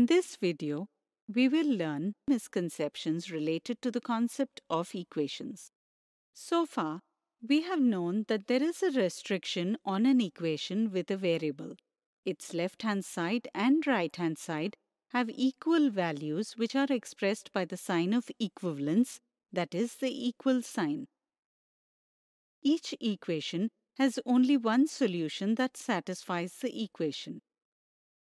In this video, we will learn misconceptions related to the concept of equations. So far, we have known that there is a restriction on an equation with a variable. Its left-hand side and right-hand side have equal values which are expressed by the sign of equivalence, that is the equal sign. Each equation has only one solution that satisfies the equation.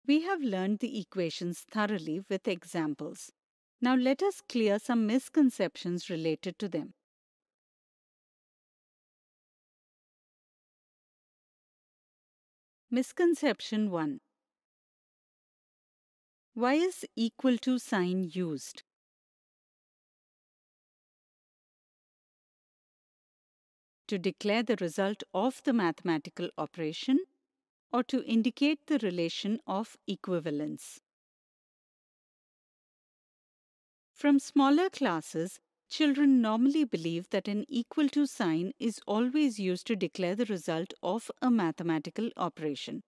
We have learned the equations thoroughly with examples. Now let us clear some misconceptions related to them. Misconception 1. Why is equal to sign used? To declare the result of the mathematical operation or to indicate the relation of equivalence. From smaller classes, children normally believe that an equal to sign is always used to declare the result of a mathematical operation,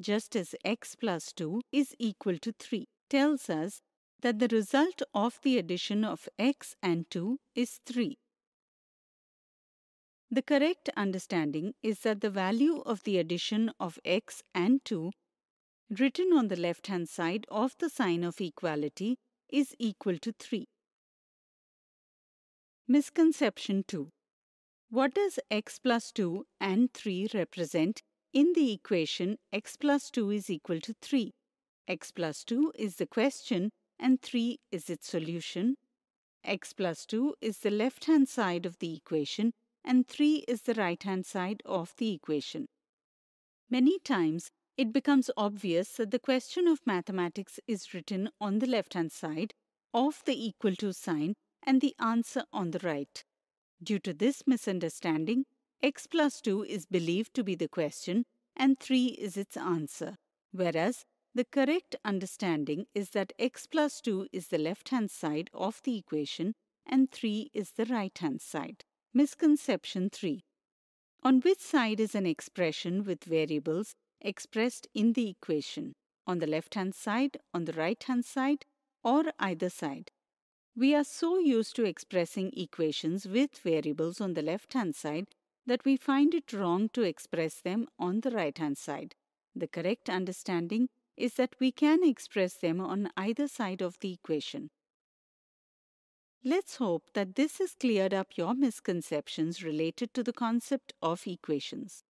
just as x plus 2 is equal to 3 tells us that the result of the addition of x and 2 is 3. The correct understanding is that the value of the addition of x and 2 written on the left-hand side of the sign of equality is equal to 3. Misconception 2. What does x plus 2 and 3 represent in the equation x plus 2 is equal to 3? x plus 2 is the question and 3 is its solution. x plus 2 is the left-hand side of the equation and 3 is the right-hand side of the equation. Many times, it becomes obvious that the question of mathematics is written on the left-hand side of the equal to sign and the answer on the right. Due to this misunderstanding, x plus 2 is believed to be the question and 3 is its answer, whereas the correct understanding is that x plus 2 is the left-hand side of the equation and 3 is the right-hand side. Misconception 3. On which side is an expression with variables expressed in the equation? On the left-hand side, on the right-hand side, or either side? We are so used to expressing equations with variables on the left-hand side that we find it wrong to express them on the right-hand side. The correct understanding is that we can express them on either side of the equation. Let's hope that this has cleared up your misconceptions related to the concept of equations.